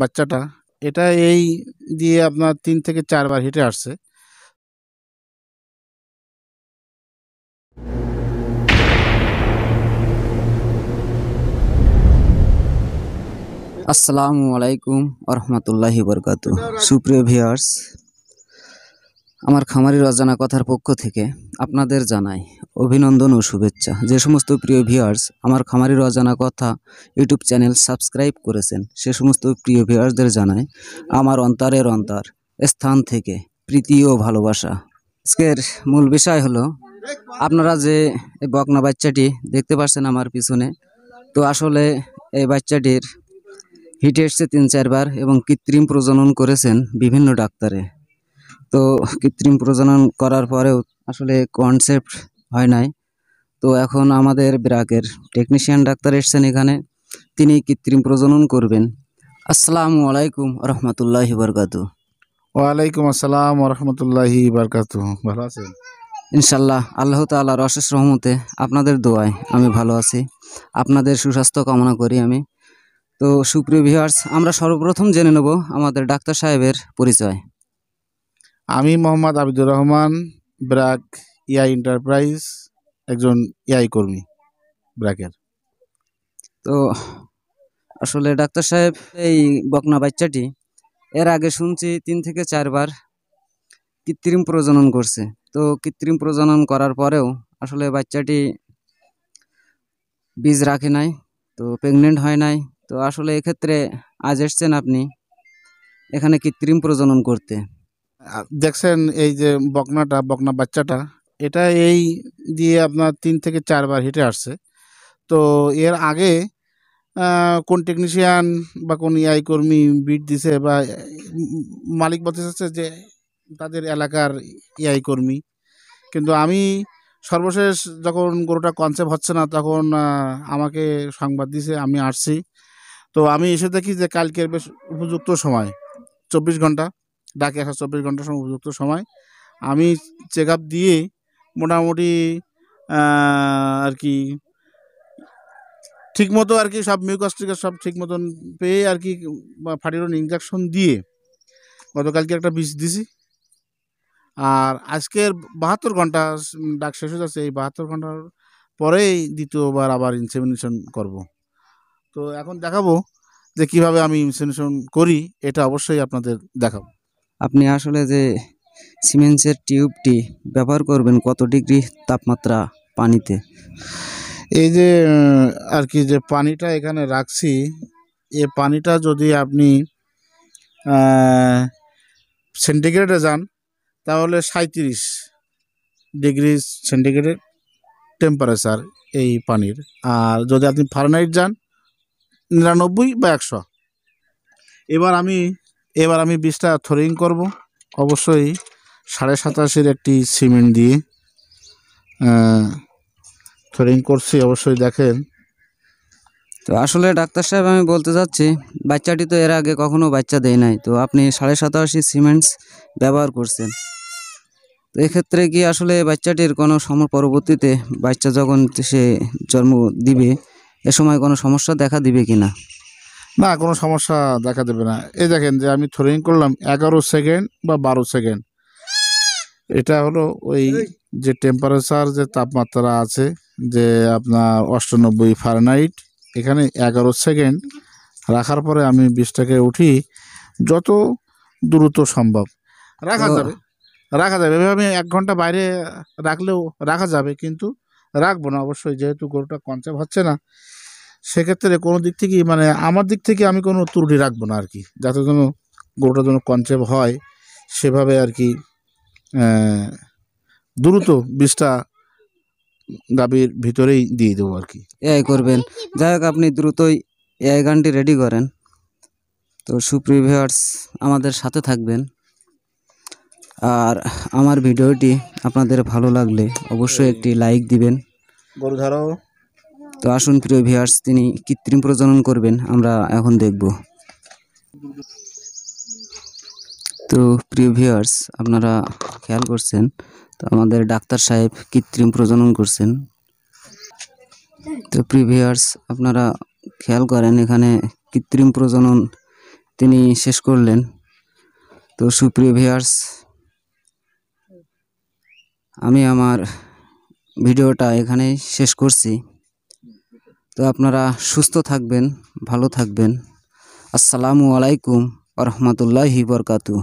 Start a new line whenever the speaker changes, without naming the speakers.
বাচ্চাটা এটা এই দিয়ে আপনার তিন থেকে চারবার হেঁটে আসছে
আসসালামু আলাইকুম আহমতুল্লাহ বরকাত সুপ্রিয় ভিয়ার্স আমার খামারি রজানা কথার পক্ষ থেকে আপনাদের জানাই অভিনন্দন ও শুভেচ্ছা যে সমস্ত প্রিয় ভিউয়ার্স আমার খামারি রজানা কথা ইউটিউব চ্যানেল সাবস্ক্রাইব করেছেন সে সমস্ত প্রিয় ভিউয়ার্সদের জানাই আমার অন্তরের অন্তর স্থান থেকে প্রীতি ও ভালোবাসা আজকের মূল বিষয় হলো আপনারা যে এই বকনা বাচ্চাটি দেখতে পাচ্ছেন আমার পিছনে তো আসলে এই বাচ্চাটির হিটে এসছে তিন চারবার এবং কৃত্রিম প্রজনন করেছেন বিভিন্ন ডাক্তারে তো কৃত্রিম প্রজনন করার পরেও আসলে কনসেপ্ট হয় নাই তো এখন আমাদের ব্রাকের টেকনিশিয়ান ডাক্তার এসছেন এখানে তিনি কৃত্রিম প্রজনন করবেন আসসালাম আলাইকুম রহমতুল্লাহ বরকাত ওয়ালাইকুম আসসালাম রহমতুল্লাহি বরকাত ভালো আছেন ইনশাল্লাহ আল্লাহ তাল্লাহ অশেষ রহমতে আপনাদের দোয়ায় আমি ভালো আছি আপনাদের সুস্বাস্থ্য কামনা করি আমি তো সুপ্রিয় ভিউয়ার্স আমরা সর্বপ্রথম জেনে নেব আমাদের ডাক্তার সাহেবের পরিচয়
আমি মোহাম্মদ আবিদুর রহমান ব্রাক ইয়াই এন্টারপ্রাইজ একজন ইয়াই কর্মী ব্রাকের তো
আসলে ডাক্তার সাহেব এই বকনা বাচ্চাটি এর আগে শুনছি তিন থেকে চারবার কৃত্রিম প্রজনন করছে তো কৃত্রিম প্রজনন করার পরেও আসলে বাচ্চাটি বীজ রাখে নাই তো প্রেগনেন্ট হয় নাই তো আসলে এক্ষেত্রে আজ এসছেন আপনি এখানে কৃত্রিম প্রজনন করতে
দেখছেন এই যে বকনাটা বকনা বাচ্চাটা এটা এই দিয়ে আপনার তিন থেকে চারবার হেঁটে আসছে তো এর আগে কোন টেকনিশিয়ান বা কোন এআই কর্মী বিট দিছে বা মালিক বলতে যে তাদের এলাকার ইআই কর্মী কিন্তু আমি সর্বশেষ যখন গরুটা কনসেপ্ট হচ্ছে না তখন আমাকে সংবাদ দিছে আমি আসছি তো আমি এসে দেখি যে কালকের বেশ উপযুক্ত সময় চব্বিশ ঘন্টা ডাকে আসা চব্বিশ ঘন্টা সময় উপযুক্ত সময় আমি চেক আপ দিয়ে মোটামুটি আর কি ঠিক মতো আর কি সব মিউকাস্টিকার সব ঠিক মতন পেয়ে আর কি ফাটিরন ইঞ্জেকশন দিয়ে গতকালকে একটা বিষ দিছি আর আজকের বাহাত্তর ঘন্টা ডাক শেষ হয়ে যাচ্ছে এই বাহাত্তর ঘন্টার পরেই দ্বিতীয়বার আবার ইনসেমিনেশন করব। তো এখন দেখাবো যে কিভাবে আমি ইনসেমিনেশন করি এটা অবশ্যই আপনাদের দেখাবো আপনি
আসলে যে সিমেন্সের টিউবটি ব্যবহার করবেন কত ডিগ্রি তাপমাত্রা পানিতে
এই যে আর কি যে পানিটা এখানে রাখছি এ পানিটা যদি আপনি সেন্টিগ্রেডে যান তাহলে সাঁত্রিশ ডিগ্রি সেন্টিগ্রেডের টেম্পারেচার এই পানির আর যদি আপনি ফারেনহাইট যান নিরানব্বই বা একশো এবার আমি এবার আমি বীজটা থরিং করব অবশ্যই সাড়ে সাতাশের একটি সিমেন্ট দিয়ে থরিং করছি অবশ্যই দেখেন তো আসলে ডাক্তার সাহেব আমি
বলতে চাচ্ছি বাচ্চাটি তো এর আগে কখনো বাচ্চা দেয় নাই তো আপনি সাড়ে সাতাশি সিমেন্টস ব্যবহার করছেন তো এক্ষেত্রে কি আসলে বাচ্চাটির কোনো সম পরবর্তীতে বাচ্চা যখন সে জন্ম দিবে এ সময় কোনো সমস্যা দেখা দিবে কি না
না কোনো সমস্যা দেখা দেবে না এই দেখেন যে আমি থ্রোয়িং করলাম এগারো সেকেন্ড বা বারো সেকেন্ড এটা হলো ওই যে টেম্পারেচার যে তাপমাত্রা আছে যে আপনার অষ্টানব্বই ফারেনাইট এখানে এগারো সেকেন্ড রাখার পরে আমি বিষটাকে উঠি যত দ্রুত সম্ভব রাখা যাবে রাখা যাবে এভাবে আমি এক ঘন্টা বাইরে রাখলেও রাখা যাবে কিন্তু রাখবো না অবশ্যই যেহেতু গরুটা কনসেপ্ট হচ্ছে না সেক্ষেত্রে কোনো দিক থেকে মানে আমার দিক থেকে আমি কোনো ত্রুটি রাখবো না আর কি যাতে যেন গরুটা যেন কনসেপ্ট হয় সেভাবে আর কি দ্রুত বিষটা গাভীর ভিতরেই দিয়ে দেবো আর কি এআই করবেন যাই হোক আপনি দ্রুতই এআই গানটি
রেডি করেন তো সুপ্রিভিয়ার্স আমাদের সাথে থাকবেন আর আমার ভিডিওটি আপনাদের ভালো লাগলে অবশ্যই একটি লাইক দিবেন গরু ধরো তো আসুন প্রিয় ভিয়ার্স তিনি কৃত্রিম প্রজনন করবেন আমরা এখন দেখব তো প্রিয় ভিয়ার্স আপনারা খেয়াল করছেন তো আমাদের ডাক্তার সাহেব কৃত্রিম প্রজনন করছেন তো প্রিয় ভিয়ার্স আপনারা খেয়াল করেন এখানে কৃত্রিম প্রজনন তিনি শেষ করলেন তো সুপ্রিয় ভিয়ার্স আমি আমার ভিডিওটা এখানেই শেষ করছি তো আপনারা সুস্থ থাকবেন ভালো থাকবেন আসসালামু আলাইকুম রহমতুল্লাহি বরকাতু